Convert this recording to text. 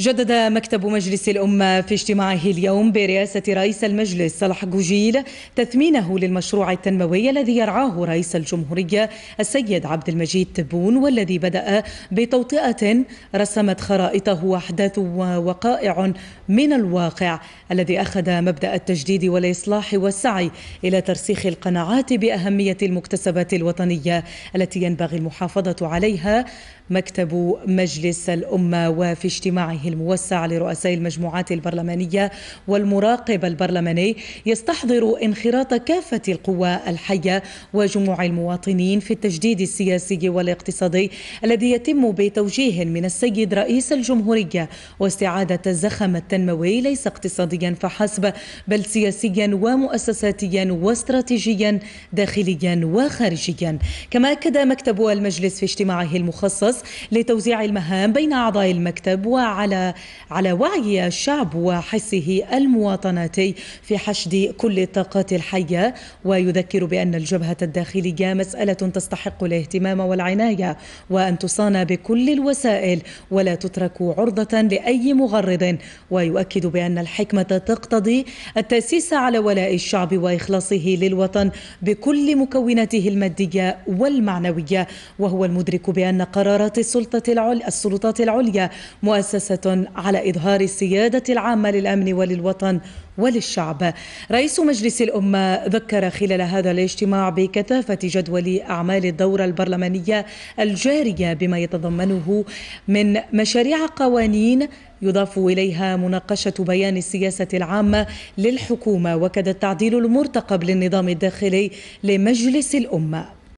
جدد مكتب مجلس الأمة في اجتماعه اليوم برئاسة رئيس المجلس صلاح جوجيل تثمينه للمشروع التنموي الذي يرعاه رئيس الجمهورية السيد عبد المجيد تبون والذي بدأ بتوطئة رسمت خرائطه أحداث ووقائع من الواقع الذي أخذ مبدأ التجديد والإصلاح والسعي إلى ترسيخ القناعات بأهمية المكتسبات الوطنية التي ينبغي المحافظة عليها مكتب مجلس الأمة وفي اجتماعه الموسع لرؤساء المجموعات البرلمانية والمراقب البرلماني يستحضر انخراط كافة القوى الحية وجموع المواطنين في التجديد السياسي والاقتصادي الذي يتم بتوجيه من السيد رئيس الجمهورية واستعادة الزخم التنموي ليس اقتصاديا عسكريا فحسب بل سياسيا ومؤسساتيا واستراتيجيا داخليا وخارجيا كما أكد مكتب المجلس في اجتماعه المخصص لتوزيع المهام بين أعضاء المكتب وعلى على وعي الشعب وحسه المواطناتي في حشد كل الطاقات الحية ويذكر بأن الجبهة الداخلية مسألة تستحق الاهتمام والعناية وأن تصان بكل الوسائل ولا تترك عرضة لأي مغرض ويؤكد بأن الحكمة تقتضي التأسيس على ولاء الشعب وإخلاصه للوطن بكل مكوناته المادية والمعنوية وهو المدرك بأن قرارات السلطة العليا السلطات العليا مؤسسة على إظهار السيادة العامة للأمن وللوطن وللشعب رئيس مجلس الأمة ذكر خلال هذا الاجتماع بكثافة جدول أعمال الدورة البرلمانية الجارية بما يتضمنه من مشاريع قوانين يضاف إليها مناقشة بيان السياسة العامة للحكومة وكذا التعديل المرتقب للنظام الداخلي لمجلس الأمة